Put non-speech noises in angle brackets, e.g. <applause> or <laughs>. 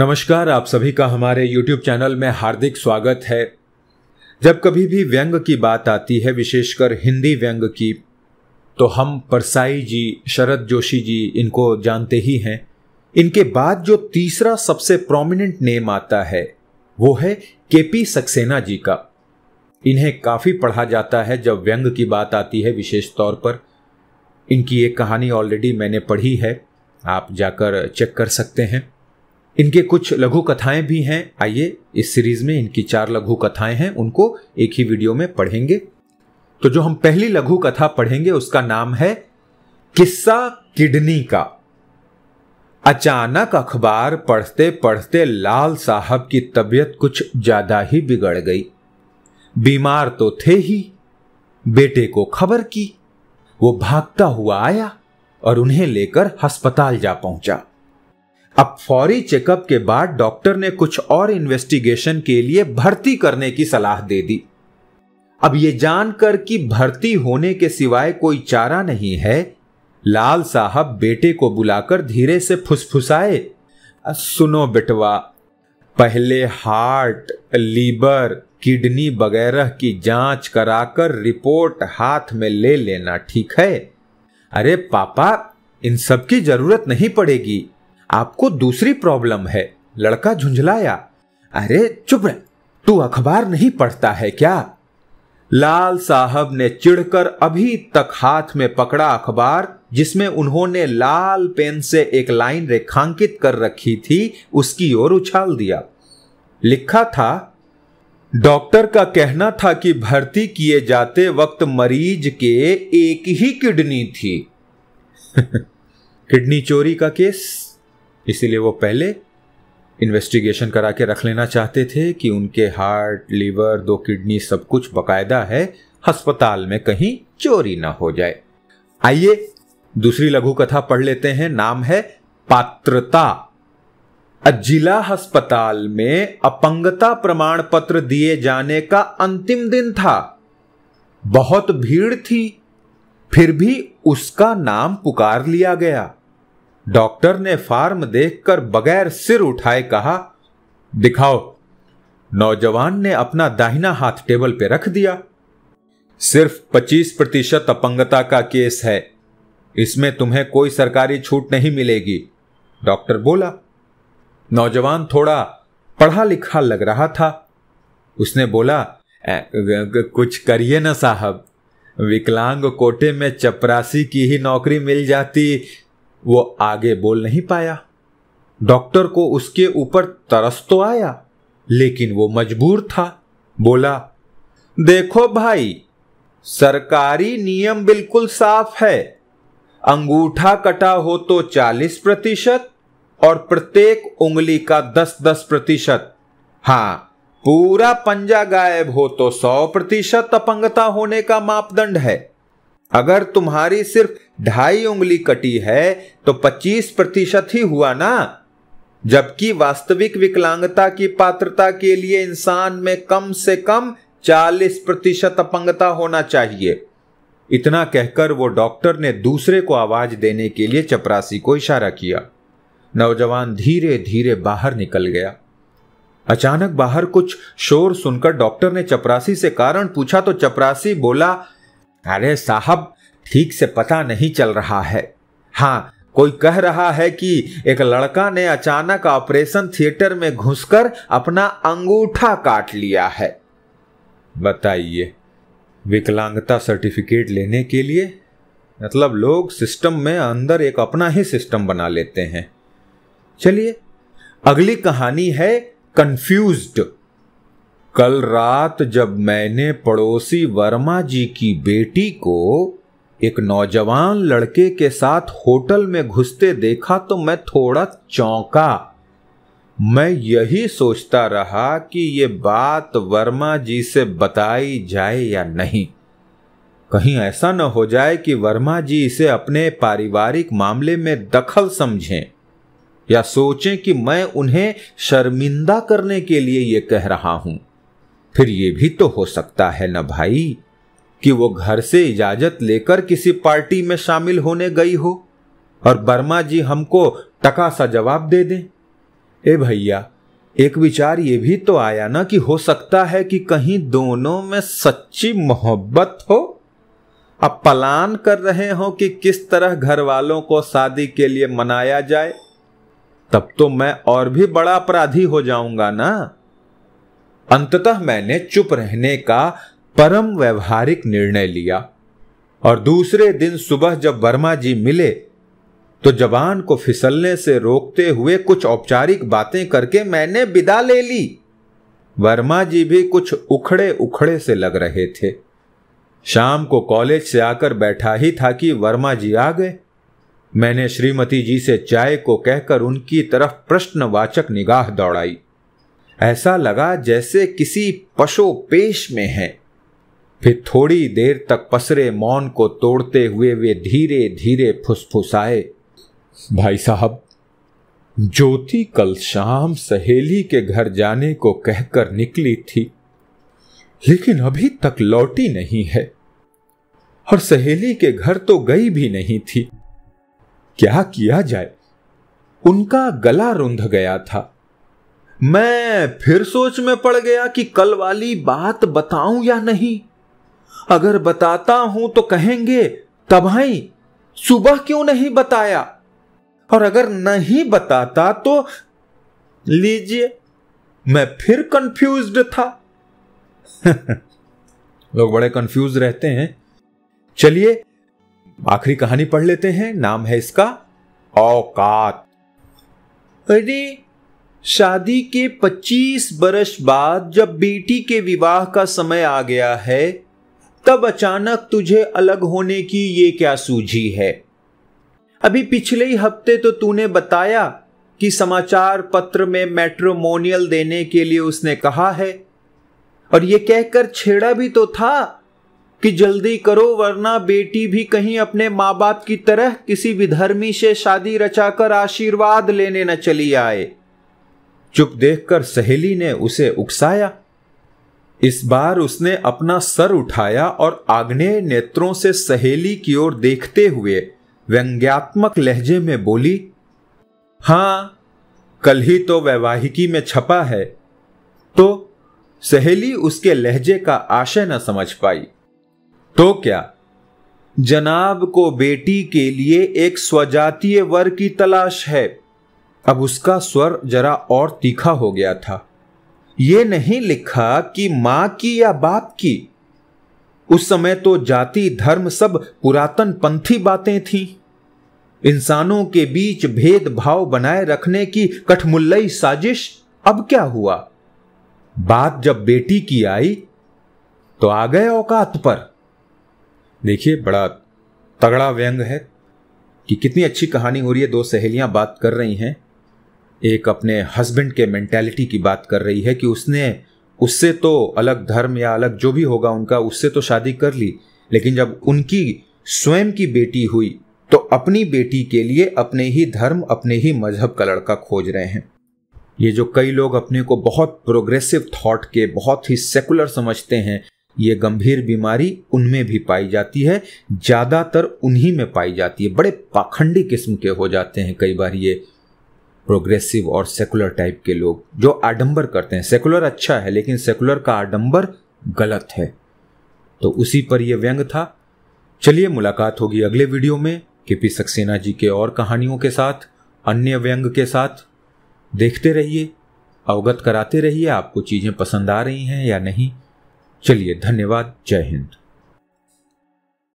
नमस्कार आप सभी का हमारे YouTube चैनल में हार्दिक स्वागत है जब कभी भी व्यंग की बात आती है विशेषकर हिंदी व्यंग की तो हम परसाई जी शरद जोशी जी इनको जानते ही हैं इनके बाद जो तीसरा सबसे प्रोमिनेंट नेम आता है वो है केपी सक्सेना जी का इन्हें काफ़ी पढ़ा जाता है जब व्यंग की बात आती है विशेष तौर पर इनकी एक कहानी ऑलरेडी मैंने पढ़ी है आप जाकर चेक कर सकते हैं इनके कुछ लघु कथाएं भी हैं आइए इस सीरीज में इनकी चार लघु कथाएं हैं उनको एक ही वीडियो में पढ़ेंगे तो जो हम पहली लघु कथा पढ़ेंगे उसका नाम है किस्सा किडनी का अचानक अखबार पढ़ते पढ़ते लाल साहब की तबीयत कुछ ज्यादा ही बिगड़ गई बीमार तो थे ही बेटे को खबर की वो भागता हुआ आया और उन्हें लेकर अस्पताल जा पहुंचा अब फौरी चेकअप के बाद डॉक्टर ने कुछ और इन्वेस्टिगेशन के लिए भर्ती करने की सलाह दे दी अब ये जानकर कि भर्ती होने के सिवाय कोई चारा नहीं है लाल साहब बेटे को बुलाकर धीरे से फुसफुसाए सुनो बेटवा पहले हार्ट लीवर किडनी वगैरह की जांच कराकर रिपोर्ट हाथ में ले लेना ठीक है अरे पापा इन सब की जरूरत नहीं पड़ेगी आपको दूसरी प्रॉब्लम है लड़का झुंझलाया अरे चुप रह तू अखबार नहीं पढ़ता है क्या लाल साहब ने चिढ़कर अभी तक हाथ में पकड़ा अखबार जिसमें उन्होंने लाल पेन से एक लाइन रेखांकित कर रखी थी उसकी ओर उछाल दिया लिखा था डॉक्टर का कहना था कि भर्ती किए जाते वक्त मरीज के एक ही किडनी थी <laughs> किडनी चोरी का केस इसीलिए वो पहले इन्वेस्टिगेशन करा के रख लेना चाहते थे कि उनके हार्ट लीवर दो किडनी सब कुछ बकायदा है अस्पताल में कहीं चोरी ना हो जाए आइए दूसरी लघु कथा पढ़ लेते हैं नाम है पात्रता जिला अस्पताल में अपंगता प्रमाण पत्र दिए जाने का अंतिम दिन था बहुत भीड़ थी फिर भी उसका नाम पुकार लिया गया डॉक्टर ने फार्म देखकर बगैर सिर उठाए कहा दिखाओ नौजवान ने अपना दाहिना हाथ टेबल पर रख दिया सिर्फ 25 प्रतिशत अपंगता का केस है इसमें तुम्हें कोई सरकारी छूट नहीं मिलेगी डॉक्टर बोला नौजवान थोड़ा पढ़ा लिखा लग रहा था उसने बोला कुछ करिए ना साहब विकलांग कोटे में चपरासी की ही नौकरी मिल जाती वो आगे बोल नहीं पाया डॉक्टर को उसके ऊपर तरस तो आया लेकिन वो मजबूर था बोला देखो भाई सरकारी नियम बिल्कुल साफ है अंगूठा कटा हो तो 40 प्रतिशत और प्रत्येक उंगली का 10-10 प्रतिशत हाँ पूरा पंजा गायब हो तो 100 प्रतिशत अपंगता होने का मापदंड है अगर तुम्हारी सिर्फ ढाई उंगली कटी है तो 25 प्रतिशत ही हुआ ना जबकि वास्तविक विकलांगता की पात्रता के लिए इंसान में कम से कम 40 प्रतिशत अपंगता होना चाहिए इतना कहकर वो डॉक्टर ने दूसरे को आवाज देने के लिए चपरासी को इशारा किया नौजवान धीरे धीरे बाहर निकल गया अचानक बाहर कुछ शोर सुनकर डॉक्टर ने चपरासी से कारण पूछा तो चपरासी बोला अरे साहब ठीक से पता नहीं चल रहा है हाँ कोई कह रहा है कि एक लड़का ने अचानक ऑपरेशन थिएटर में घुसकर अपना अंगूठा काट लिया है बताइए विकलांगता सर्टिफिकेट लेने के लिए मतलब लोग सिस्टम में अंदर एक अपना ही सिस्टम बना लेते हैं चलिए अगली कहानी है कंफ्यूज कल रात जब मैंने पड़ोसी वर्मा जी की बेटी को एक नौजवान लड़के के साथ होटल में घुसते देखा तो मैं थोड़ा चौंका मैं यही सोचता रहा कि ये बात वर्मा जी से बताई जाए या नहीं कहीं ऐसा न हो जाए कि वर्मा जी इसे अपने पारिवारिक मामले में दखल समझें या सोचें कि मैं उन्हें शर्मिंदा करने के लिए ये कह रहा हूं फिर ये भी तो हो सकता है न भाई कि वो घर से इजाजत लेकर किसी पार्टी में शामिल होने गई हो और बर्मा जी हमको टका सा जवाब दे दें ए भैया एक विचार ये भी तो आया ना कि हो सकता है कि कहीं दोनों में सच्ची मोहब्बत हो अब प्लान कर रहे हो कि किस तरह घर वालों को शादी के लिए मनाया जाए तब तो मैं और भी बड़ा अपराधी हो जाऊंगा ना अंततः मैंने चुप रहने का परम व्यवहारिक निर्णय लिया और दूसरे दिन सुबह जब वर्मा जी मिले तो जबान को फिसलने से रोकते हुए कुछ औपचारिक बातें करके मैंने विदा ले ली वर्मा जी भी कुछ उखड़े उखड़े से लग रहे थे शाम को कॉलेज से आकर बैठा ही था कि वर्मा जी आ गए मैंने श्रीमती जी से चाय को कहकर उनकी तरफ प्रश्नवाचक निगाह दौड़ाई ऐसा लगा जैसे किसी पशु पेश में हैं फिर थोड़ी देर तक पसरे मौन को तोड़ते हुए वे धीरे धीरे फुसफुसाए भाई साहब ज्योति कल शाम सहेली के घर जाने को कहकर निकली थी लेकिन अभी तक लौटी नहीं है और सहेली के घर तो गई भी नहीं थी क्या किया जाए उनका गला रुंध गया था मैं फिर सोच में पड़ गया कि कल वाली बात बताऊं या नहीं अगर बताता हूं तो कहेंगे तबाही सुबह क्यों नहीं बताया और अगर नहीं बताता तो लीजिए मैं फिर कंफ्यूज था <laughs> लोग बड़े कंफ्यूज रहते हैं चलिए आखिरी कहानी पढ़ लेते हैं नाम है इसका औकात अरे शादी के 25 बरस बाद जब बेटी के विवाह का समय आ गया है तब अचानक तुझे अलग होने की ये क्या सूझी है अभी पिछले ही हफ्ते तो तूने बताया कि समाचार पत्र में मैट्रोमोनियल देने के लिए उसने कहा है और ये कहकर छेड़ा भी तो था कि जल्दी करो वरना बेटी भी कहीं अपने मां बाप की तरह किसी विधर्मी से शादी रचाकर आशीर्वाद लेने न चली आए चुप देखकर सहेली ने उसे उकसाया इस बार उसने अपना सर उठाया और आग्नेय नेत्रों से सहेली की ओर देखते हुए व्यंग्यात्मक लहजे में बोली हां कल ही तो वैवाहिकी में छपा है तो सहेली उसके लहजे का आशय न समझ पाई तो क्या जनाब को बेटी के लिए एक स्वजातीय वर की तलाश है अब उसका स्वर जरा और तीखा हो गया था ये नहीं लिखा कि मां की या बाप की उस समय तो जाति धर्म सब पुरातन पंथी बातें थी इंसानों के बीच भेदभाव बनाए रखने की कठमुल्लई साजिश अब क्या हुआ बात जब बेटी की आई तो आ गए औकात पर देखिए बड़ा तगड़ा व्यंग है कि कितनी अच्छी कहानी हो रही है दो सहेलियां बात कर रही हैं एक अपने हस्बैंड के मेंटेलिटी की बात कर रही है कि उसने उससे तो अलग धर्म या अलग जो भी होगा उनका उससे तो शादी कर ली लेकिन जब उनकी स्वयं की बेटी हुई तो अपनी बेटी के लिए अपने ही धर्म अपने ही मजहब का लड़का खोज रहे हैं ये जो कई लोग अपने को बहुत प्रोग्रेसिव थॉट के बहुत ही सेकुलर समझते हैं ये गंभीर बीमारी उनमें भी पाई जाती है ज़्यादातर उन्हीं में पाई जाती है बड़े पाखंडी किस्म के हो जाते हैं कई बार ये प्रोग्रेसिव और सेकुलर टाइप के लोग जो आडंबर करते हैं सेकुलर अच्छा है लेकिन सेकुलर का आडंबर गलत है तो उसी पर यह व्यंग था चलिए मुलाकात होगी अगले वीडियो में केपी सक्सेना जी के और कहानियों के साथ अन्य व्यंग के साथ देखते रहिए अवगत कराते रहिए आपको चीज़ें पसंद आ रही हैं या नहीं चलिए धन्यवाद जय हिंद